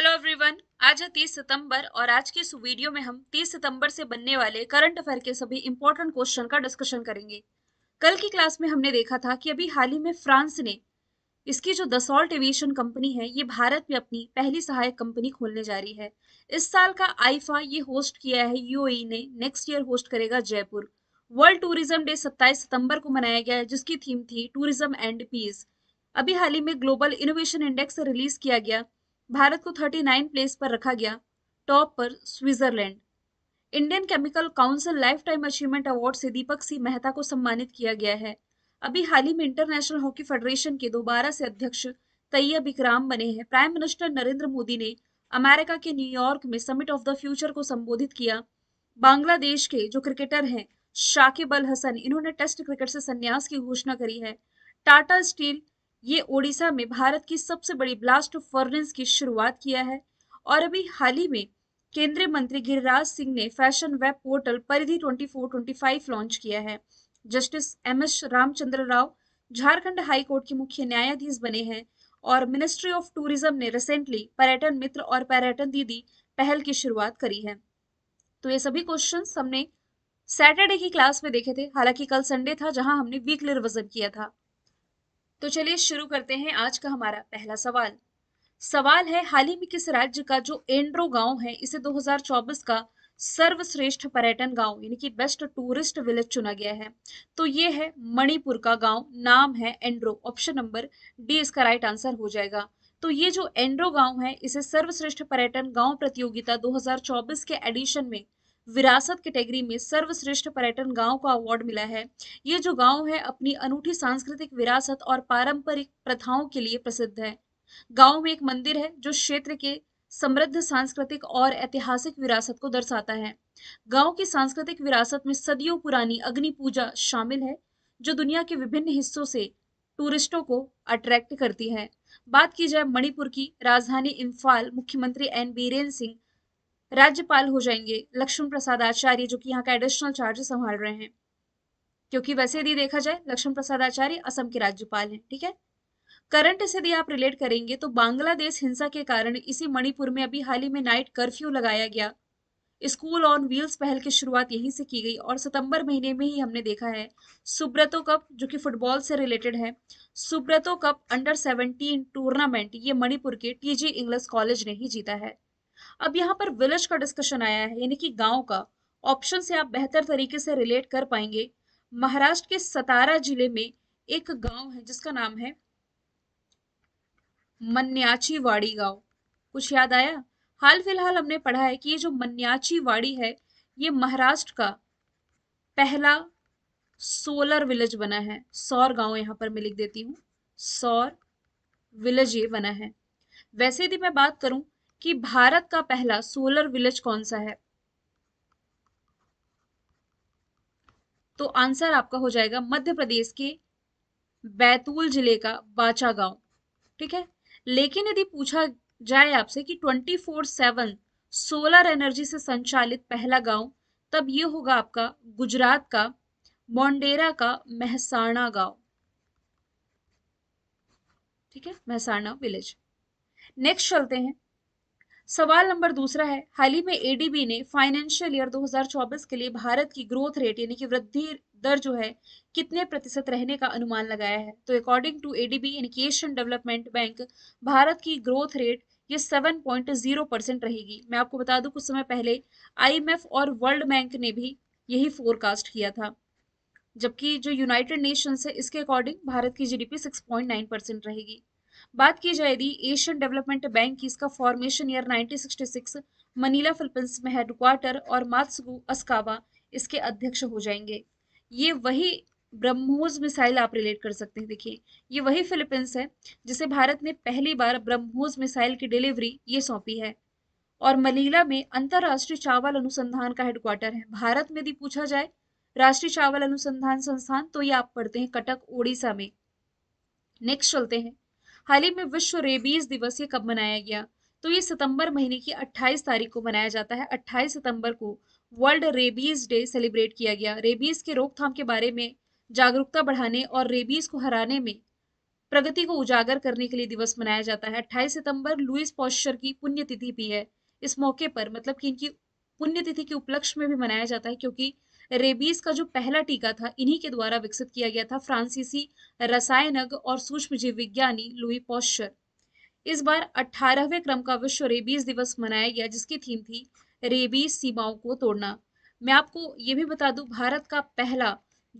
hello everyone आज है 30 सितंबर और आज के इस वीडियो में हम 30 सितंबर से बनने वाले करंट अफेयर के सभी इंपॉर्टेंट क्वेश्चन का डिस्कशन करेंगे कल की क्लास में हमने देखा था कि अभी हाल ही में फ्रांस ने इसकी जो दसॉल्ट एविएशन कंपनी है ये भारत में अपनी पहली सहायक कंपनी खोलने जा रही है इस साल का आईफा ये होस्ट किया है यूएई e ने नेक्स्ट ईयर होस्ट करेगा जयपुर वर्ल्ड टूरिज्म डे 27 सितंबर को मनाया गया है जिसकी थीम थी टूरिज्म एंड पीस अभी हाल ही में ग्लोबल इनोवेशन इंडेक्स रिलीज किया गया भारत को 39 प्लेस पर रखा गया टॉप पर Switzerland Indian chemical council lifetime achievement award से दीपक सिंह मेहता को सम्मानित किया गया है अभी हाल ही में इंटरनेशनल हॉकी फेडरेशन के दोबारा से अध्यक्ष तैयब इकराम बने हैं प्राइम मिनिस्टर नरेंद्र मोदी ने अमेरिका के न्यूयॉर्क में समिट ऑफ द फ्यूचर को संबोधित किया बांग्लादेश के जो क्रिकेटर हैं शाकिब अल हसन इन्होंने टेस्ट क्रिकेट से संन्यास की घोषणा करी है टाटा स्टील ये ओडिशा में भारत की सबसे बड़ी ब्लास्ट फर्नेस की शुरुआत किया है और अभी हाल ही में केंद्रीय मंत्री गिरिराज सिंह ने फैशन वेब पोर्टल परिधि 24-25 लॉन्च किया है justice M S Ramachandra Rao Jharkhand high court के मुख्य न्यायाधीश बने हैं और मिनिस्ट्री ऑफ टूरिज्म ने रिसेंटली पर्यटन मित्र और पर्यटन दीदी पहल की शुरुआत करी है तो ये सभी क्वेश्चन हमने सैटरडे की क्लास में देखे थे हालांकि कल संडे था जहां हमने वीकली रिविजन किया था तो चलिए शुरू करते हैं आज का हमारा पहला सवाल सवाल है हाल ही में किस राज्य का जो एंड्रो गांव है इसे 2024 का सर्वश्रेष्ठ पर्यटन गांव यानी कि बेस्ट टूरिस्ट विलेज चुना गया है तो ये है मणिपुर का गांव नाम है एंड्रो ऑप्शन नंबर डी इसका राइट आंसर हो जाएगा तो ये जो एंड्रो गांव है इसे सर्वश्रेष्ठ पर्यटन गांव प्रतियोगिता 2024 के एडिशन में विरासत कैटेगरी में सर्वश्रेष्ठ पर्यटन गांव को अवार्ड मिला है ये जो गांव है अपनी अनूठी सांस्कृतिक विरासत और पारंपरिक प्रथाओं के लिए प्रसिद्ध है गांव में एक मंदिर है जो क्षेत्र के समृद्ध सांस्कृतिक और ऐतिहासिक विरासत को दर्शाता है गांव की सांस्कृतिक विरासत में सदियों पुरानी अग्नि पूजा शामिल है जो दुनिया के विभिन्न हिस्सों से टूरिस्टों को अट्रैक्ट करती है बात की जाए मणिपुर की राजधानी इम्फाल मुख्यमंत्री एन बीरेन सिंह राज्यपाल हो जाएंगे लक्ष्मण प्रसाद आचार्य जो कि यहाँ का एडिशनल चार्ज संभाल रहे हैं क्योंकि वैसे यदि देखा जाए लक्ष्मण प्रसाद आचार्य असम के राज्यपाल हैं ठीक है करंट से यदि आप रिलेट करेंगे तो बांग्लादेश हिंसा के कारण इसी मणिपुर में अभी हाल ही में नाइट कर्फ्यू लगाया गया स्कूल ऑन व्हील्स पहल की शुरुआत यहीं से की गई और सितंबर महीने में ही हमने देखा है सुब्रतो कप जो कि फुटबॉल से रिलेटेड है सुब्रतो कप अंडर 17 टूर्नामेंट ये मणिपुर के टीजी इंग्लिश कॉलेज ने ही जीता है अब यहाँ पर विलेज का डिस्कशन आया है यानी कि गांव का ऑप्शन से आप बेहतर तरीके से रिलेट कर पाएंगे महाराष्ट्र के सतारा जिले में एक गांव है जिसका नाम है मन्याची वाड़ी गांव कुछ याद आया हाल फिलहाल हमने पढ़ा है कि ये जो मन्याची वाड़ी है ये महाराष्ट्र का पहला सोलर विलेज बना है सौर गांव यहाँ पर मैं लिख देती हूँ सौर विलेज ये बना है वैसे यदि मैं बात करूं कि भारत का पहला सोलर विलेज कौन सा है तो आंसर आपका हो जाएगा मध्य प्रदेश के बैतूल जिले का बाचा गांव ठीक है लेकिन यदि पूछा जाए आपसे कि 24 फोर सेवन सोलर एनर्जी से संचालित पहला गांव तब ये होगा आपका गुजरात का मोंडेरा का महसाणा गांव ठीक है महसाणा विलेज नेक्स्ट चलते हैं सवाल नंबर दूसरा है हाल ही में एडीबी ने फाइनेंशियल ईयर 2024 के लिए भारत की ग्रोथ रेट यानी कि वृद्धि दर जो है कितने प्रतिशत रहने का अनुमान लगाया है तो अकॉर्डिंग टू एडीबी यानी कि एशियन डेवलपमेंट बैंक भारत की ग्रोथ रेट ये 7.0 परसेंट रहेगी मैं आपको बता दूं कुछ समय पहले आईएमएफ और वर्ल्ड बैंक ने भी यही फोरकास्ट किया था जबकि जो यूनाइटेड नेशंस है इसके अकॉर्डिंग भारत की जीडीपी 6.9 परसेंट रहेगी बात की जाए यदि एशियन डेवलपमेंट बैंक की इसका फॉर्मेशन ईयर 1966 मनीला फिलिपींस में हेडक्वार्टर और मात्सु अस्कावा इसके अध्यक्ष हो जाएंगे ये वही ब्रह्मोस मिसाइल आप रिलेट कर सकते हैं देखिए ये वही फिलिपींस है जिसे भारत ने पहली बार ब्रह्मोस मिसाइल की डिलीवरी ये सौंपी है और मलीला में अंतर्राष्ट्रीय चावल अनुसंधान का हेडक्वार्टर है भारत में यदि पूछा जाए राष्ट्रीय चावल अनुसंधान संस्थान तो ये आप पढ़ते हैं कटक ओडिशा में नेक्स्ट चलते हैं हाल ही में विश्व रेबीज दिवस ये कब मनाया गया तो ये सितंबर महीने की 28 तारीख को मनाया जाता है 28 सितंबर को वर्ल्ड रेबीज डे सेलिब्रेट किया गया रेबीज के रोकथाम के बारे में जागरूकता बढ़ाने और रेबीज को हराने में प्रगति को उजागर करने के लिए दिवस मनाया जाता है 28 सितंबर लुइस पॉस्चर की पुण्यतिथि भी है इस मौके पर मतलब कि इनकी पुण्यतिथि के उपलक्ष्य में भी मनाया जाता है क्योंकि रेबीज का जो पहला टीका था इन्हीं के द्वारा विकसित किया गया था फ्रांसीसी रसायनज्ञ और सूक्ष्मजीव विज्ञानी लुई पॉस्चर इस बार 18वें क्रम का विश्व रेबीज दिवस मनाया गया जिसकी थीम थी रेबीज सीमाओं को तोड़ना मैं आपको ये भी बता दूं भारत का पहला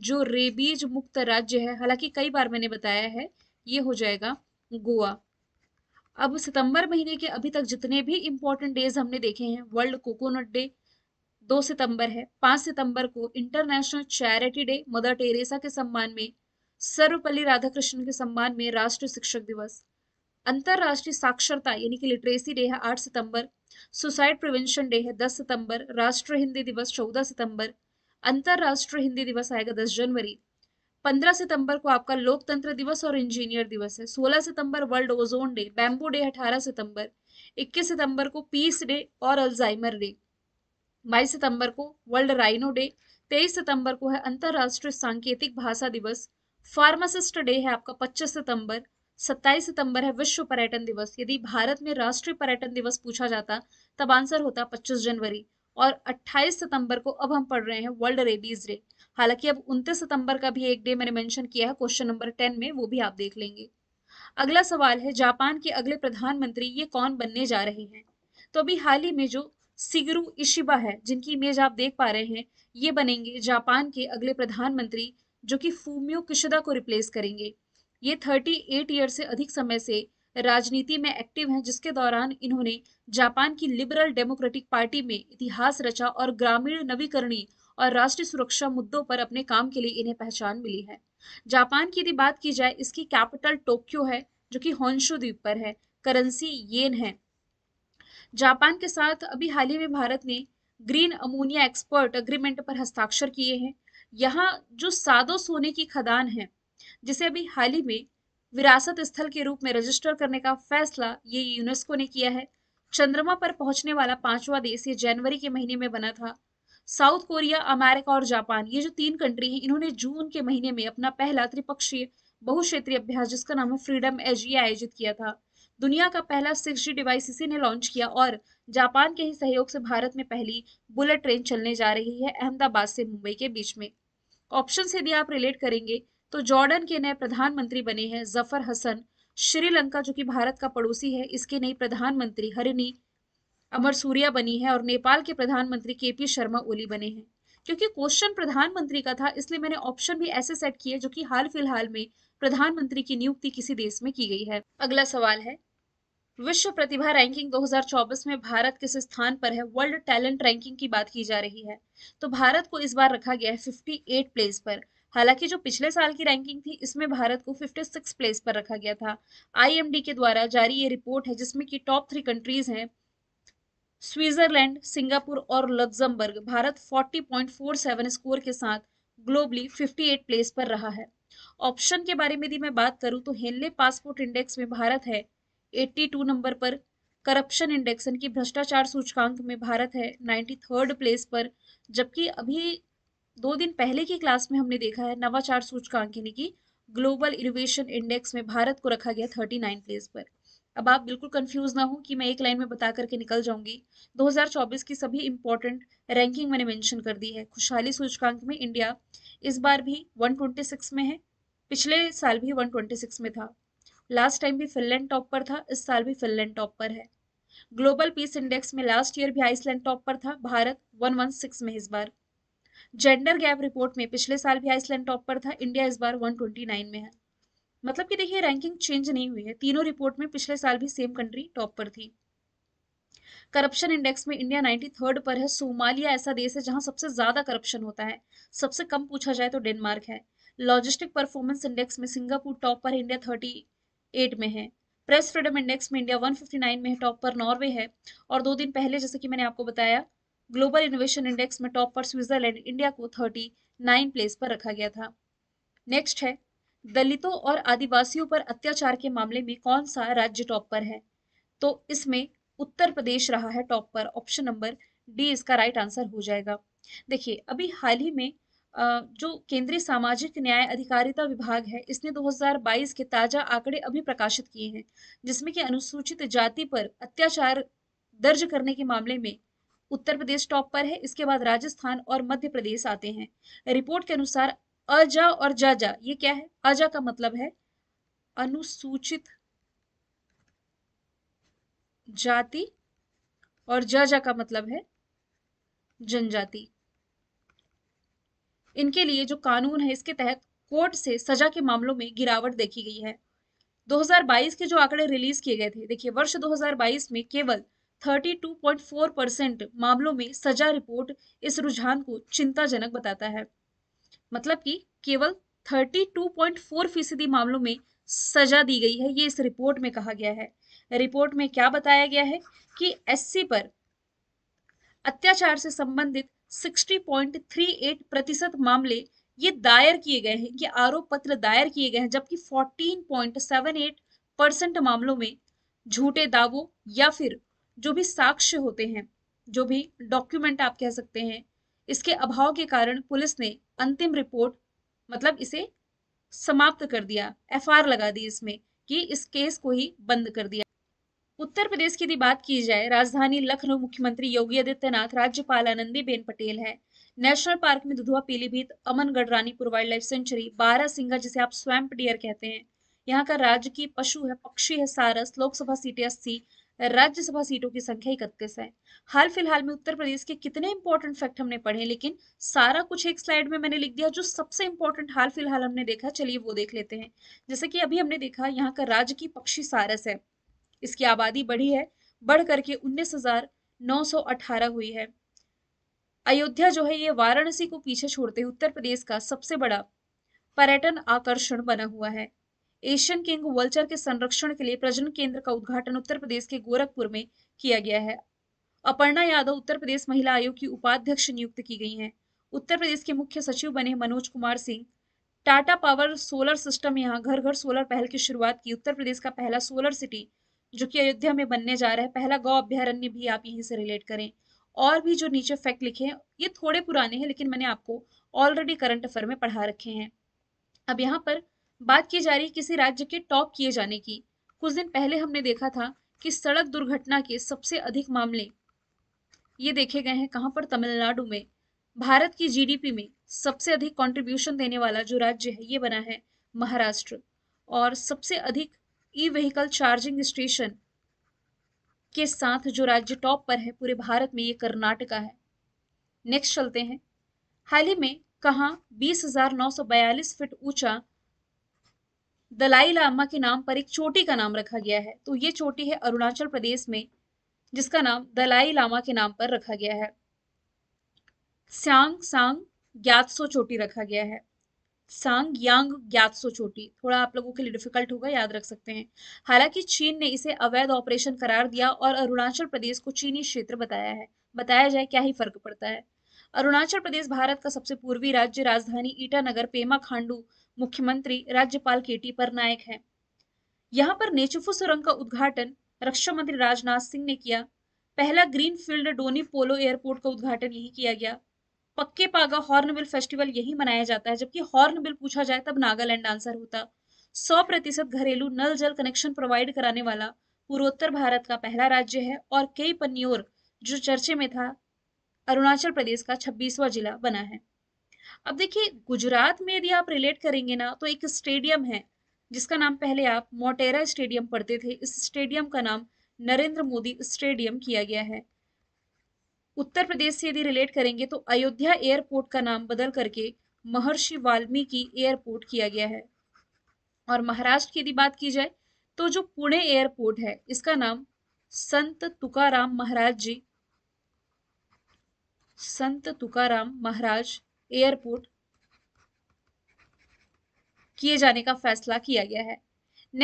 जो रेबीज मुक्त राज्य है हालांकि कई बार मैंने बताया है ये हो जाएगा गोवा अब सितंबर महीने के अभी तक जितने भी इम्पोर्टेंट डेज हमने देखे हैं वर्ल्ड कोकोनट डे दो सितंबर है पांच सितंबर को international charity day Mother Teresa के सम्मान में सर्वपल्ली राधाकृष्णन के सम्मान में राष्ट्रीय शिक्षक दिवस अंतरराष्ट्रीय साक्षरता यानी कि लिटरेसी डे है आठ सितंबर सुसाइड प्रिवेंशन डे है दस सितंबर राष्ट्रीय हिंदी दिवस चौदह सितंबर अंतरराष्ट्रीय हिंदी दिवस आएगा दस जनवरी पंद्रह सितंबर को आपका लोकतंत्र दिवस और इंजीनियर दिवस है सोलह सितंबर world ozone day bamboo day अठारह सितंबर इक्कीस सितंबर को पीस डे और अल्जाइमर डे बाईस सितंबर को वर्ल्ड राइनो डे तेईस सितंबर को है अंतर्राष्ट्रीय सांकेतिक भाषा दिवस फार्मासिस्ट डे है आपका पच्चीस सितंबर 27 सितंबर है विश्व पर्यटन दिवस यदि भारत में राष्ट्रीय पर्यटन दिवस पूछा जाता तब आंसर होता 25 जनवरी और 28 सितंबर को अब हम पढ़ रहे हैं वर्ल्ड रेबीज डे हालांकि अब उनतीस सितंबर का भी एक डे मैंने मैंशन किया है क्वेश्चन नंबर टेन में वो भी आप देख लेंगे अगला सवाल है जापान के अगले प्रधानमंत्री ये कौन बनने जा रहे हैं तो अभी हाल ही में जो सिगरू इशिबा है जिनकी इमेज आप देख पा रहे हैं ये बनेंगे जापान के अगले प्रधानमंत्री जो कि फूमियो किशदा को रिप्लेस करेंगे ये थर्टी एट ईयर से अधिक समय से राजनीति में एक्टिव हैं जिसके दौरान इन्होंने जापान की लिबरल डेमोक्रेटिक पार्टी में इतिहास रचा और ग्रामीण नवीकरणीय और राष्ट्रीय सुरक्षा मुद्दों पर अपने काम के लिए इन्हें पहचान मिली है जापान की यदि बात की जाए इसकी कैपिटल टोक्यो है जो कि होंशो द्वीप पर है करेंसी येन है जापान के साथ अभी हाल ही में भारत ने ग्रीन अमोनिया एक्सपोर्ट अग्रीमेंट पर हस्ताक्षर किए हैं यहाँ जो सादो सोने की खदान है जिसे अभी हाल ही में विरासत स्थल के रूप में रजिस्टर करने का फैसला ये यूनेस्को ने किया है चंद्रमा पर पहुंचने वाला पांचवा देश ये जनवरी के महीने में बना था साउथ कोरिया अमेरिका और जापान ये जो तीन कंट्री हैं इन्होंने जून के महीने में अपना पहला त्रिपक्षीय बहुक्षेत्रीय अभ्यास जिसका नाम है फ्रीडम एज ये आयोजित किया था दुनिया का पहला सिक्स जी डिवाइस इसी ने लॉन्च किया और जापान के ही सहयोग से भारत में पहली बुलेट ट्रेन चलने जा रही है अहमदाबाद से मुंबई के बीच में ऑप्शन यदि आप रिलेट करेंगे तो जॉर्डन के नए प्रधानमंत्री बने हैं जफर हसन श्रीलंका जो कि भारत का पड़ोसी है इसके नई प्रधानमंत्री हरिनी अमर सूर्या बनी है और नेपाल के प्रधानमंत्री के पी शर्मा ओली बने हैं क्योंकि क्वेश्चन प्रधानमंत्री का था इसलिए मैंने ऑप्शन भी ऐसे सेट किए जो कि हाल फिलहाल में प्रधानमंत्री की नियुक्ति किसी देश में की गई है अगला सवाल है विश्व प्रतिभा रैंकिंग 2024 में भारत किस स्थान पर है वर्ल्ड टैलेंट रैंकिंग की बात की जा रही है तो भारत को इस बार रखा गया है 58 प्लेस पर हालांकि जो पिछले साल की रैंकिंग थी इसमें भारत को 56 प्लेस पर रखा गया था आईएमडी के द्वारा जारी ये रिपोर्ट है जिसमें कि टॉप थ्री कंट्रीज हैं स्विट्जरलैंड सिंगापुर और लग्जमबर्ग भारत 40.47 स्कोर के साथ ग्लोबली 58 प्लेस पर रहा है ऑप्शन के बारे में यदि मैं बात करूं तो हेनले पासपोर्ट इंडेक्स में भारत है 82 नंबर पर करप्शन यानी की भ्रष्टाचार सूचकांक में भारत है थर्ड प्लेस पर जबकि अभी दो दिन पहले की क्लास में हमने देखा है नवाचार सूचकांक यानी कि ग्लोबल इनोवेशन इंडेक्स में भारत को रखा गया 39 प्लेस पर अब आप बिल्कुल कंफ्यूज ना हो कि मैं एक लाइन में बता करके निकल जाऊंगी 2024 की सभी इंपॉर्टेंट रैंकिंग मैंने मेंशन कर दी है खुशहाली सूचकांक में इंडिया इस बार भी 126 में है पिछले साल भी 126 में था लास्ट टाइम भी फिनलैंड टॉप पर था इस साल भी फिनलैंड टॉप पर है ग्लोबल पीस इंडेक्स में लास्ट ईयर भी आइसलैंड टॉप पर था भारत 116 में इस बार जेंडर गैप रिपोर्ट में पिछले साल भी आइसलैंड टॉप पर था इंडिया इस बार 129 में है मतलब कि देखिए रैंकिंग चेंज नहीं हुई है तीनों रिपोर्ट में पिछले साल भी सेम कंट्री टॉप पर थी करप्शन इंडेक्स में इंडिया नाइन्टी थर्ड पर है सोमालिया ऐसा देश है जहां सबसे ज्यादा करप्शन होता है सबसे कम पूछा जाए तो डेनमार्क है लॉजिस्टिक परफॉर्मेंस इंडेक्स में सिंगापुर टॉप पर इंडिया थर्टी एट में है प्रेस फ्रीडम इंडेक्स में इंडिया 159 में है टॉप पर नॉर्वे है और दो दिन पहले जैसे कि मैंने आपको बताया ग्लोबल इनोवेशन इंडेक्स में टॉप पर स्विट्जरलैंड इंडिया को 39 प्लेस पर रखा गया था नेक्स्ट है दलितों और आदिवासियों पर अत्याचार के मामले में कौन सा राज्य टॉप पर है तो इसमें उत्तर प्रदेश रहा है टॉप पर ऑप्शन नंबर डी इसका राइट आंसर हो जाएगा देखिए अभी हाल ही में जो केंद्रीय सामाजिक न्याय अधिकारिता विभाग है इसने 2022 के ताजा आंकड़े अभी प्रकाशित किए हैं जिसमें कि अनुसूचित जाति पर अत्याचार दर्ज करने के मामले में उत्तर प्रदेश टॉप पर है इसके बाद राजस्थान और मध्य प्रदेश आते हैं रिपोर्ट के अनुसार अजा और जाजा ये क्या है अजा का मतलब है अनुसूचित जाति और जाजा का मतलब है जनजाति इनके लिए जो कानून है इसके तहत कोर्ट से सजा के मामलों में गिरावट देखी गई है 2022 के जो आंकड़े रिलीज किए गए थे देखिए वर्ष 2022 में केवल 32.4 परसेंट मामलों में सजा रिपोर्ट इस रुझान को चिंताजनक बताता है मतलब कि केवल 32.4 फीसदी मामलों में सजा दी गई है ये इस रिपोर्ट में कहा गया है रिपोर्ट में क्या बताया गया है कि एससी पर अत्याचार से संबंधित 60.38 प्रतिशत मामले ये दायर किए गए हैं ये आरोप पत्र दायर किए गए हैं जबकि 14.78 परसेंट मामलों में झूठे दावों या फिर जो भी साक्ष्य होते हैं जो भी डॉक्यूमेंट आप कह सकते हैं इसके अभाव के कारण पुलिस ने अंतिम रिपोर्ट मतलब इसे समाप्त कर दिया एफआर लगा दी इसमें कि इस केस को ही बंद कर दिया उत्तर प्रदेश की यदि बात की जाए राजधानी लखनऊ मुख्यमंत्री योगी आदित्यनाथ राज्यपाल आनंदीबेन पटेल है नेशनल पार्क में Dudhwa Pilibhit Amangarh Ranipur wildlife sanctuary बारह सिंगा जिसे आप स्वैम्प डियर कहते हैं यहाँ का राजकीय पशु है पक्षी है सारस लोकसभा सीटें अस्सी राज्यसभा सीटों की संख्या इकतीस है हाल फिलहाल में उत्तर प्रदेश के कितने इंपॉर्टेंट फैक्ट हमने पढ़े लेकिन सारा कुछ एक स्लाइड में मैंने लिख दिया जो सबसे इंपॉर्टेंट हाल फिलहाल हमने देखा चलिए वो देख लेते हैं जैसे कि अभी हमने देखा यहाँ का राजकीय पक्षी सारस है इसकी आबादी बढ़ी है बढ़ करके उन्नीस हजार नौ सौ अठारह हुई है अयोध्या जो है ये वाराणसी को पीछे छोड़ते उत्तर प्रदेश का सबसे बड़ा पर्यटन आकर्षण बना हुआ है एशियन किंग वल्चर के संरक्षण के लिए प्रजन केंद्र का उद्घाटन उत्तर प्रदेश के गोरखपुर में किया गया है अपर्णा यादव उत्तर प्रदेश महिला आयोग की उपाध्यक्ष नियुक्त की गई हैं उत्तर प्रदेश के मुख्य सचिव बने Manoj Kumar Singh Tata power solar system यहाँ घर घर सोलर पहल की शुरुआत की उत्तर प्रदेश का पहला सोलर सिटी जो कि अयोध्या में बनने जा रहा है पहला गौ अभ्यारण्य भी आप यहीं से रिलेट करें और भी जो नीचे फैक्ट लिखे हैं ये थोड़े पुराने हैं लेकिन मैंने आपको ऑलरेडी करंट अफेयर में पढ़ा रखे हैं अब यहाँ पर बात की जा रही है किसी राज्य के टॉप किए जाने की कुछ दिन पहले हमने देखा था कि सड़क दुर्घटना के सबसे अधिक मामले ये देखे गए हैं कहाँ पर तमिलनाडु में भारत की जीडीपी में सबसे अधिक कंट्रीब्यूशन देने वाला जो राज्य है ये बना है महाराष्ट्र और सबसे अधिक ई व्हीकल चार्जिंग स्टेशन के साथ जो राज्य टॉप पर है पूरे भारत में ये कर्नाटका है नेक्स्ट चलते हैं हाल ही में कहा 20,942 फीट ऊंचा दलाई लामा के नाम पर एक चोटी का नाम रखा गया है तो ये चोटी है अरुणाचल प्रदेश में जिसका नाम दलाई लामा के नाम पर रखा गया है स्यांग सांग सो चोटी रखा गया है सांग यांग ग्यात्सो चोटी थोड़ा आप लोगों के लिए डिफिकल्ट होगा याद रख सकते हैं हालांकि चीन ने इसे अवैध ऑपरेशन करार दिया और अरुणाचल प्रदेश को चीनी क्षेत्र बताया है बताया जाए क्या ही फर्क पड़ता है अरुणाचल प्रदेश भारत का सबसे पूर्वी राज्य राजधानी ईटानगर पेमा खांडू मुख्यमंत्री राज्यपाल के टी नायक है यहाँ पर नेचुफू सुरंग का उद्घाटन रक्षा मंत्री राजनाथ सिंह ने किया पहला greenfield Donyi Polo airport का उद्घाटन यही किया गया पक्के पागा हॉर्नबिल फेस्टिवल यही मनाया जाता है जबकि हॉर्नबिल पूछा जाए तब नागालैंड आंसर होता सौ प्रतिशत घरेलू नल जल कनेक्शन प्रोवाइड कराने वाला पूर्वोत्तर भारत का पहला राज्य है और कई पन्नियोर जो चर्चे में था अरुणाचल प्रदेश का छब्बीसवा जिला बना है अब देखिए गुजरात में यदि आप रिलेट करेंगे ना तो एक स्टेडियम है जिसका नाम पहले आप मोटेरा स्टेडियम पढ़ते थे इस स्टेडियम का नाम नरेंद्र मोदी स्टेडियम किया गया है उत्तर प्रदेश से यदि रिलेट करेंगे तो अयोध्या एयरपोर्ट का नाम बदल करके महर्षि वाल्मीकि एयरपोर्ट किया गया है और महाराष्ट्र की यदि बात की जाए तो जो पुणे एयरपोर्ट है इसका नाम संत तुकाराम महाराज जी संत तुकाराम महाराज एयरपोर्ट किए जाने का फैसला किया गया है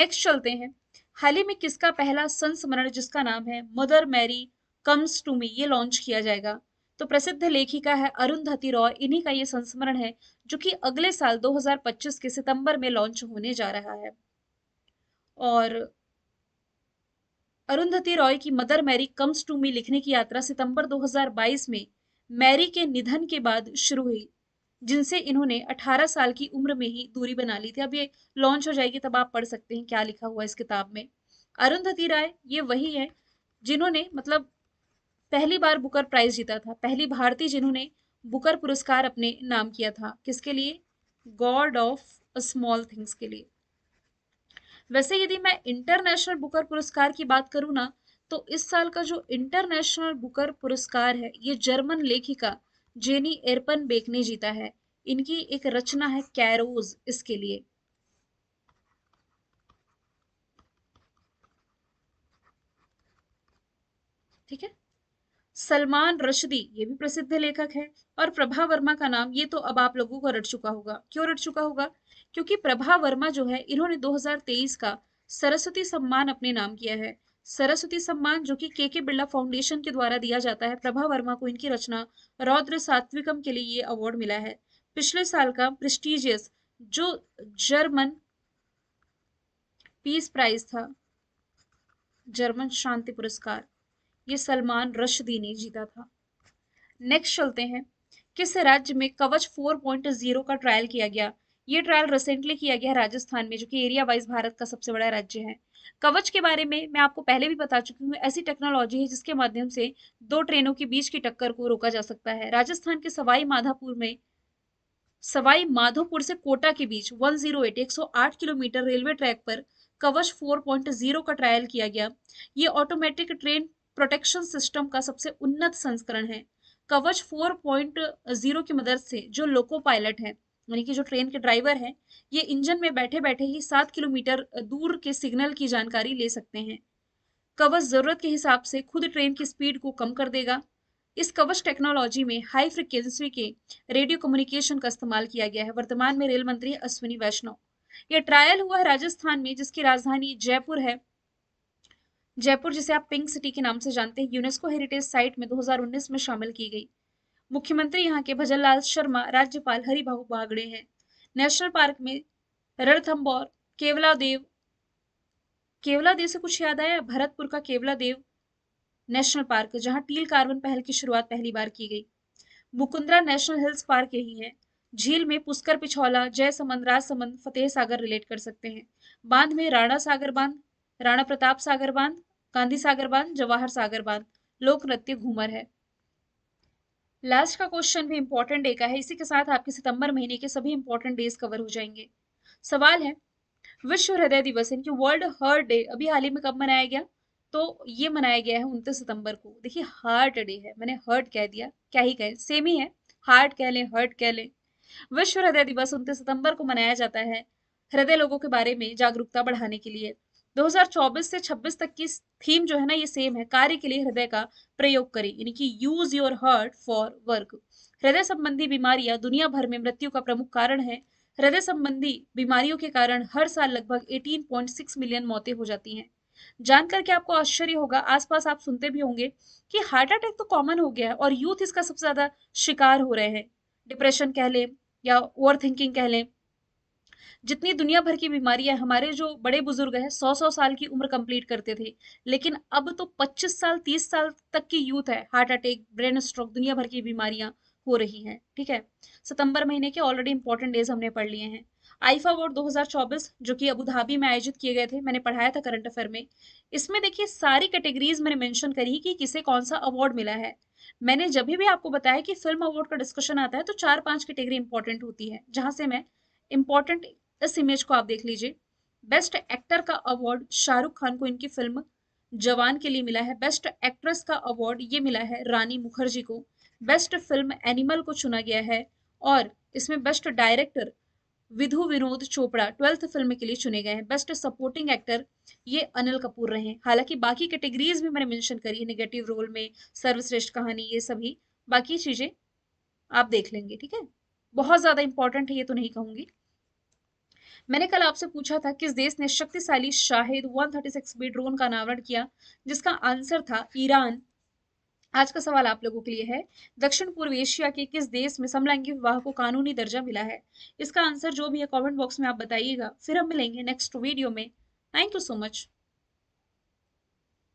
नेक्स्ट चलते हैं हाल ही में किसका पहला संस्मरण जिसका नाम है Mother Mary comes to me ये लॉन्च किया जाएगा तो प्रसिद्ध लेखिका है अरुंधति रॉय इन्हीं का ये संस्मरण है जो कि अगले साल 2025 के सितंबर में लॉन्च होने जा रहा है और अरुंधति रॉय की Mother Mary comes to me लिखने की यात्रा सितंबर 2022 में मैरी के निधन के बाद शुरू हुई जिनसे इन्होंने 18 साल की उम्र में ही दूरी बना ली थी अब ये लॉन्च हो जाएगी तब आप पढ़ सकते हैं क्या लिखा हुआ इस किताब में अरुंधति राय ये वही है जिन्होंने मतलब पहली बार बुकर प्राइज जीता था पहली भारतीय जिन्होंने बुकर पुरस्कार अपने नाम किया था किसके लिए गॉड ऑफ स्मॉल थिंग्स के लिए वैसे यदि मैं इंटरनेशनल बुकर पुरस्कार की बात करूँ ना तो इस साल का जो इंटरनेशनल बुकर पुरस्कार है ये जर्मन लेखिका जेनी एरपन बेक ने जीता है इनकी एक रचना है कैरोज इसके लिए ठीक है सलमान रशदी ये भी प्रसिद्ध लेखक है और प्रभा वर्मा का नाम ये तो अब आप लोगों को रट चुका होगा क्यों रट चुका होगा क्योंकि प्रभा वर्मा जो है इन्होंने 2023 का सरस्वती सम्मान अपने नाम किया है सरस्वती सम्मान जो कि के के बिरला फाउंडेशन के द्वारा दिया जाता है प्रभा वर्मा को इनकी रचना रौद्र सात्विकम के लिए ये अवार्ड मिला है पिछले साल का प्रेस्टिजियस जो जर्मन पीस प्राइज था जर्मन शांति पुरस्कार ये सलमान रशदी ने जीता था नेक्स्ट चलते हैं किस राज्य में कवच 4.0 का ट्रायल किया गया ये ट्रायल रिसेंटली किया गया राजस्थान में जो कि एरिया वाइज भारत का सबसे बड़ा राज्य है कवच के बारे में मैं आपको पहले भी बता चुकी हूँ ऐसी टेक्नोलॉजी है जिसके माध्यम से दो ट्रेनों के बीच की टक्कर को रोका जा सकता है राजस्थान के सवाई माधापुर में सवाई माधोपुर से कोटा के बीच 108 जीरो किलोमीटर रेलवे ट्रैक पर कवच 4.0 का ट्रायल किया गया ये ऑटोमेटिक ट्रेन प्रोटेक्शन सिस्टम का सबसे उन्नत संस्करण है कवच 4.0 की मदद से जो लोको पायलट है यानी कि जो ट्रेन के ड्राइवर हैं ये इंजन में बैठे बैठे ही सात किलोमीटर दूर के सिग्नल की जानकारी ले सकते हैं कवच ज़रूरत के हिसाब से खुद ट्रेन की स्पीड को कम कर देगा इस कवच टेक्नोलॉजी में हाई फ्रिक्वेंसी के रेडियो कम्युनिकेशन का इस्तेमाल किया गया है वर्तमान में रेल मंत्री अश्विनी वैष्णव यह ट्रायल हुआ है राजस्थान में जिसकी राजधानी जयपुर है जयपुर जिसे आप पिंक सिटी के नाम से जानते हैं यूनेस्को हेरिटेज साइट में 2019 में शामिल की गई मुख्यमंत्री यहाँ के लाल शर्मा राज्यपाल हरिभा बागड़े हैं नेशनल पार्क में रणथम्बौर केवला देव केवला देव से कुछ याद आया भरतपुर का केवला देव नेशनल पार्क जहां टील कार्बन पहल की शुरुआत पहली बार की गई मुकुंदरा नेशनल हिल्स पार्क यही है झील में पुष्कर पिछौला जय समंद राजसमंद फतेह सागर रिलेट कर सकते हैं बांध में राणा सागर बांध राणा प्रताप सागर बांध गांधी सागर बांध जवाहर सागर बांध लोक नृत्य घूमर है लास्ट का क्वेश्चन भी इंपॉर्टेंट डे का है इसी के साथ आपके सितंबर महीने के सभी इंपॉर्टेंट डेज कवर हो जाएंगे सवाल है विश्व हृदय दिवस यानी वर्ल्ड हर्ट डे अभी हाल ही में कब मनाया गया तो ये मनाया गया है उनतीस सितंबर को देखिए हार्ट डे है मैंने हर्ट कह दिया क्या ही कहे सेम ही है हार्ट कह लें हर्ट कह लें विश्व हृदय दिवस उनतीस सितंबर को मनाया जाता है हृदय लोगों के बारे में जागरूकता बढ़ाने के लिए 2024 से 26 तक की थीम जो है ना ये सेम है कार्य के लिए हृदय का प्रयोग करें यानी कि use your heart for work हृदय संबंधी बीमारियां दुनिया भर में मृत्यु का प्रमुख कारण है हृदय संबंधी बीमारियों के कारण हर साल लगभग 18.6 मिलियन मौतें हो जाती हैं जानकर के आपको आश्चर्य होगा आसपास आप सुनते भी होंगे कि हार्ट अटैक तो कॉमन हो गया है और यूथ इसका सबसे ज्यादा शिकार हो रहे हैं डिप्रेशन कह लें या ओवर थिंकिंग कह लें जितनी दुनिया भर की बीमारियां हमारे जो बड़े बुजुर्ग हैं सौ सौ साल की उम्र कंप्लीट करते थे लेकिन अब तो पच्चीस साल तीस साल तक की यूथ है हार्ट अटैक ब्रेन स्ट्रोक दुनिया भर की बीमारियां हो रही हैं ठीक है सितंबर महीने के ऑलरेडी इंपॉर्टेंट डेज हमने पढ़ लिए हैं आईफा अवार्ड 2024 जो कि अबुधाबी में आयोजित किए गए थे मैंने पढ़ाया था करंट अफेयर में इसमें देखिए सारी कैटेगरीज मैंने मेंशन करी कि किसे कौन सा अवार्ड मिला है मैंने जब भी आपको बताया कि फिल्म अवार्ड का डिस्कशन आता है तो चार पांच कैटेगरी इंपॉर्टेंट होती है जहां से मैं इंपॉर्टेंट इस इमेज को आप देख लीजिए बेस्ट एक्टर का अवार्ड शाहरुख खान को इनकी फिल्म जवान के लिए मिला है बेस्ट एक्ट्रेस का अवार्ड ये मिला है रानी मुखर्जी को बेस्ट फिल्म एनिमल को चुना गया है और इसमें best director Vidhu Vinod Chopra twelfth film के लिए चुने गए हैं बेस्ट सपोर्टिंग एक्टर ये अनिल कपूर रहे हैं हालांकि बाकी कैटेगरीज भी मैंने मेंशन करी है नेगेटिव रोल में सर्वश्रेष्ठ कहानी ये सभी बाकी चीजें आप देख लेंगे ठीक है बहुत ज्यादा इंपॉर्टेंट है ये तो नहीं कहूंगी मैंने कल आपसे पूछा था किस देश ने शक्तिशाली शाहिद 136 बी ड्रोन का अनावरण किया जिसका आंसर था ईरान आज का सवाल आप लोगों के लिए है दक्षिण पूर्व एशिया के किस देश में समलैंगिक विवाह को कानूनी दर्जा मिला है इसका आंसर जो भी है कमेंट बॉक्स में आप बताइएगा फिर हम मिलेंगे नेक्स्ट वीडियो में थैंक यू सो मच